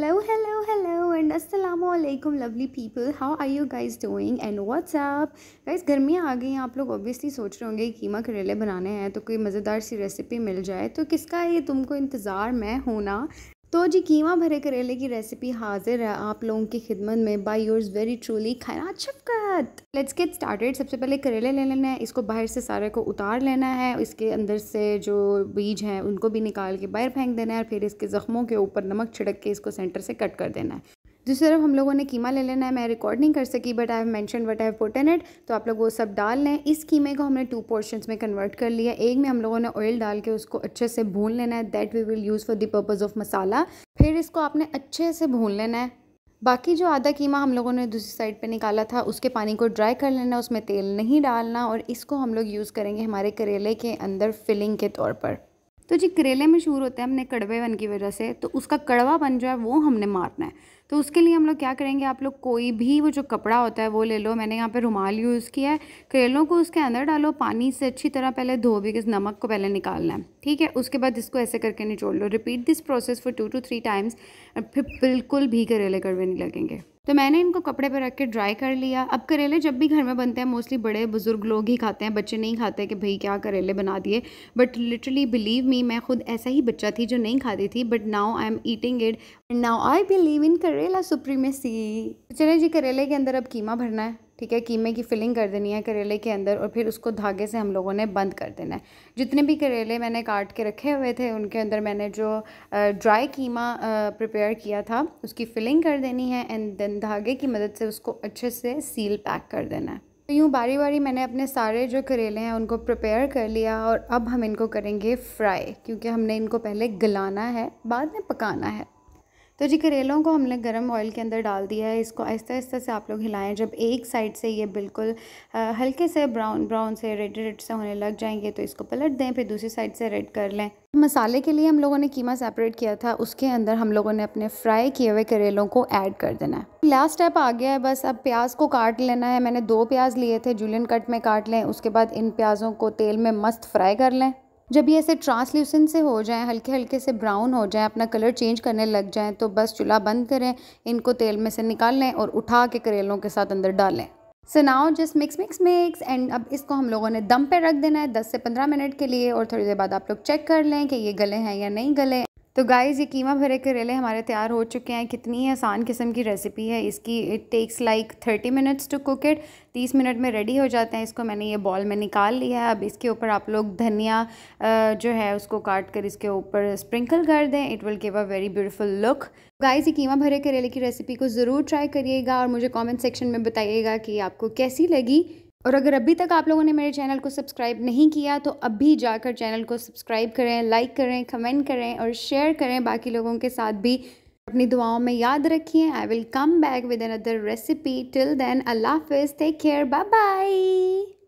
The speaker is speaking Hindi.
hello hello hello and assalamu alaikum lovely people how are you guys doing and what's up guys गर्मियाँ आ गई हैं आप लोग ऑब्वियसली सोच रहे होंगे कीमा करेले बनाने हैं तो कोई मज़ेदार सी रेसिपी मिल जाए तो किसका ये तुमको इंतज़ार मैं हूँ ना तो जी कीमा भरे करेले की रेसिपी हाजिर है आप लोगों की खिदमत में बाई योर वेरी ट्रूली खाना छप अच्छा साथ लेट्स गेट स्टार्टेड सबसे पहले करेले ले लेना है इसको बाहर से सारे को उतार लेना है इसके अंदर से जो बीज हैं उनको भी निकाल के बाहर फेंक देना है और फिर इसके ज़ख्मों के ऊपर नमक छिड़क के इसको सेंटर से कट कर देना है दूसरी तरफ हम लोगों ने कीमा ले लेना है मैं रिकॉर्ड नहीं कर सकी but I have mention what I have put in it तो आप लोग वो सब डाल लें इस कीमे को हमने टू पोर्शंस में कन्वर्ट कर लिया एक में हम लोगों ने ऑयल डाल के उसको अच्छे से भून लेना है that we will use for the purpose of masala फिर इसको आपने अच्छे से भून लेना है बाकी जो आधा कीमा हम लोगों ने दूसरी साइड पे निकाला था उसके पानी को ड्राई कर लेना उसमें तेल नहीं डालना और इसको हम लोग यूज़ करेंगे हमारे करेले के अंदर फिलिंग के तौर पर तो जी करेले मशहूर होते हैं हमने वन की वजह से तो उसका कड़वा बन जो है वो हमने मारना है तो उसके लिए हम लोग क्या करेंगे आप लोग कोई भी वो जो कपड़ा होता है वो ले लो मैंने यहाँ पे रुमाल यूज़ किया है करेलों को उसके अंदर डालो पानी से अच्छी तरह पहले धो भी किस नमक को पहले निकालना है ठीक है उसके बाद इसको ऐसे करके निचोड़ लो repeat this process for two two three times फिर बिल्कुल भी करेले कड़वे नहीं लगेंगे तो मैंने इनको कपड़े पर रख के ड्राई कर लिया अब करेले जब भी घर में बनते हैं मोस्टली बड़े बुजुर्ग लोग ही खाते हैं बच्चे नहीं खाते कि भाई क्या करेले बना दिए बट लिटरली बिलीव मी मैं खुद ऐसा ही बच्चा थी जो नहीं खाती थी but now I am eating it now I believe in karela supremacy चले जी करेले के अंदर अब कीमा भरना है ठीक है कीमे की फिलिंग कर देनी है करेले के अंदर और फिर उसको धागे से हम लोगों ने बंद कर देना है जितने भी करेले मैंने काट के रखे हुए थे उनके अंदर मैंने जो ड्राई कीमा प्रिपेयर किया था उसकी फिलिंग कर देनी है एंड देन धागे की मदद से उसको अच्छे से सील पैक कर देना है तो यूँ बारी बारी मैंने अपने सारे जो करेले हैं उनको प्रिपेयर कर लिया और अब हम इनको करेंगे फ्राई क्योंकि हमने इनको पहले गलाना है बाद में पकाना है तो जी करेलों को हमने गर्म ऑयल के अंदर डाल दिया है इसको आहिस्ता आहिस्ता से आप लोग हिलाएं जब एक साइड से ये बिल्कुल हल्के से ब्राउन ब्राउन से रेड रेड से होने लग जाएंगे तो इसको पलट दें फिर दूसरी साइड से रेड कर लें मसाले के लिए हम लोगों ने कीमा सेपरेट किया था उसके अंदर हम लोगों ने अपने फ्राई किए हुए करेलों को ऐड कर देना है लास्ट स्टेप आ गया है बस अब प्याज को काट लेना है मैंने दो प्याज लिए थे जूलियन कट में काट लें उसके बाद इन प्याज़ों को तेल में मस्त फ्राई कर लें जब ये ऐसे ट्रांसल्यूसन से हो जाएं हल्के हल्के से ब्राउन हो जाएं अपना कलर चेंज करने लग जाएं तो बस चूल्हा बंद करें इनको तेल में से निकाल लें और उठा के करेलों के साथ अंदर डालें so now just mix mix mix and अब इसको हम लोगों ने दम पे रख देना है 10 से 15 मिनट के लिए और थोड़ी देर बाद आप लोग चेक कर लें कि ये गले हैं या नहीं गले तो गाइस ये कीमा भरे करेले हमारे तैयार हो चुके हैं कितनी आसान किस्म की रेसिपी है इसकी it takes like thirty minutes to cook it तीस मिनट में रेडी हो जाते हैं इसको मैंने ये बॉल में निकाल लिया है अब इसके ऊपर आप लोग धनिया जो है उसको काट कर इसके ऊपर स्प्रिंकल कर दें it will give a very beautiful look guys ये कीमा भरे करेले की रेसिपी को ज़रूर ट्राई करिएगा और मुझे कॉमेंट सेक्शन में बताइएगा कि आपको कैसी लगी और अगर अभी तक आप लोगों ने मेरे चैनल को सब्सक्राइब नहीं किया तो अभी जाकर चैनल को सब्सक्राइब करें लाइक करें कमेंट करें और शेयर करें बाकी लोगों के साथ भी अपनी दुआओं में याद रखिए I will come back with another recipe till then अल्लाह हाफिज़ टेक केयर बाय बाय